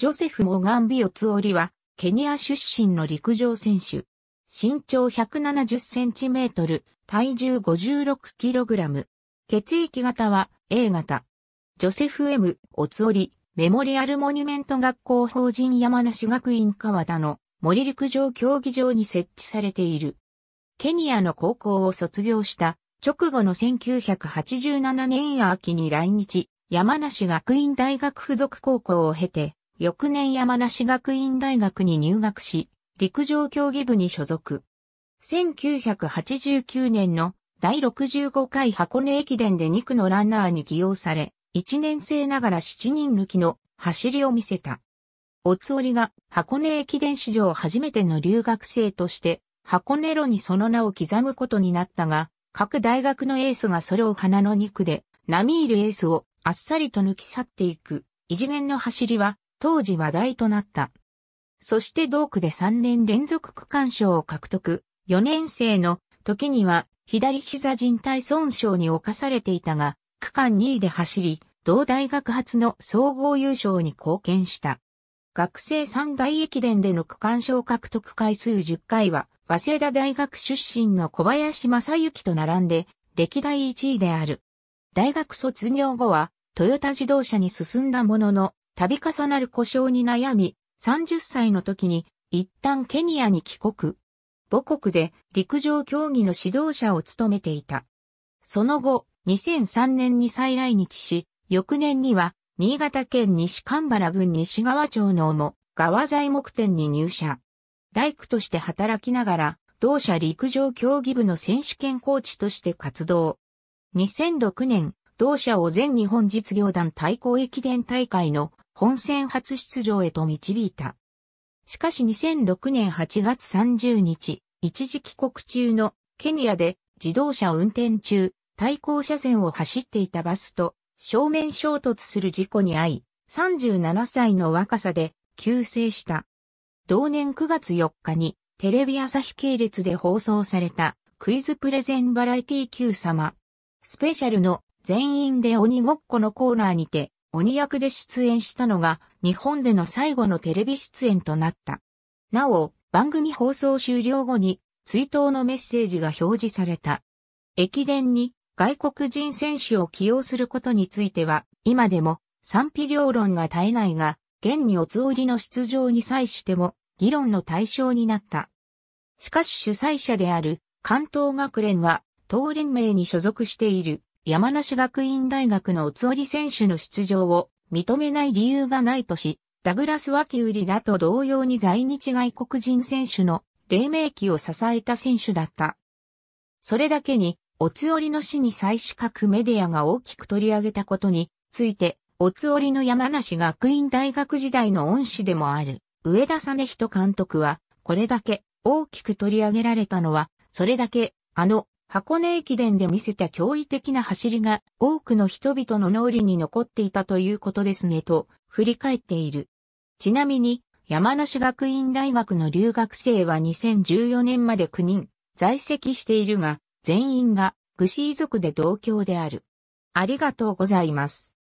ジョセフ・モーガン・ビオツオリは、ケニア出身の陸上選手。身長170センチメートル、体重56キログラム。血液型は A 型。ジョセフ・ M・ オツオリ、メモリアルモニュメント学校法人山梨学院川田の森陸上競技場に設置されている。ケニアの高校を卒業した直後の1987年秋に来日、山梨学院大学附属高校を経て、翌年山梨学院大学に入学し、陸上競技部に所属。1989年の第65回箱根駅伝で2区のランナーに起用され、1年生ながら7人抜きの走りを見せた。おつおりが箱根駅伝史上初めての留学生として箱根路にその名を刻むことになったが、各大学のエースがそれを花の2区で、並いるエースをあっさりと抜き去っていく異次元の走りは当時話題となった。そして同区で3年連続区間賞を獲得、4年生の時には左膝人体損傷に侵されていたが、区間2位で走り、同大学初の総合優勝に貢献した。学生三大駅伝での区間賞獲得回数10回は、早稲田大学出身の小林正幸と並んで、歴代1位である。大学卒業後は、トヨタ自動車に進んだものの、度重なる故障に悩み、30歳の時に一旦ケニアに帰国。母国で陸上競技の指導者を務めていた。その後、2003年に再来日し、翌年には、新潟県西神原郡西川町の主、川材木店に入社。大工として働きながら、同社陸上競技部の選手権コーチとして活動。2006年、同社を全日本実業団対抗駅伝大会の本戦初出場へと導いた。しかし2006年8月30日、一時帰国中のケニアで自動車運転中、対向車線を走っていたバスと正面衝突する事故に遭い、37歳の若さで急逝した。同年9月4日にテレビ朝日系列で放送されたクイズプレゼンバラエティ Q 様。スペシャルの全員で鬼ごっこのコーナーにて鬼役で出演したのが日本での最後のテレビ出演となった。なお、番組放送終了後に追悼のメッセージが表示された。駅伝に外国人選手を起用することについては、今でも賛否両論が絶えないが、現におつおりの出場に際しても議論の対象になった。しかし主催者である関東学連は、党連盟に所属している山梨学院大学のつお織選手の出場を認めない理由がないとし、ダグラス・ワキウリらと同様に在日外国人選手の黎明期を支えた選手だった。それだけに、おつおりの死に再資格メディアが大きく取り上げたことについて、おつおりの山梨学院大学時代の恩師でもある、上田実人監督は、これだけ大きく取り上げられたのは、それだけ、あの、箱根駅伝で見せた驚異的な走りが多くの人々の脳裏に残っていたということですねと振り返っている。ちなみに山梨学院大学の留学生は2014年まで9人在籍しているが全員がグシ遺族で同郷である。ありがとうございます。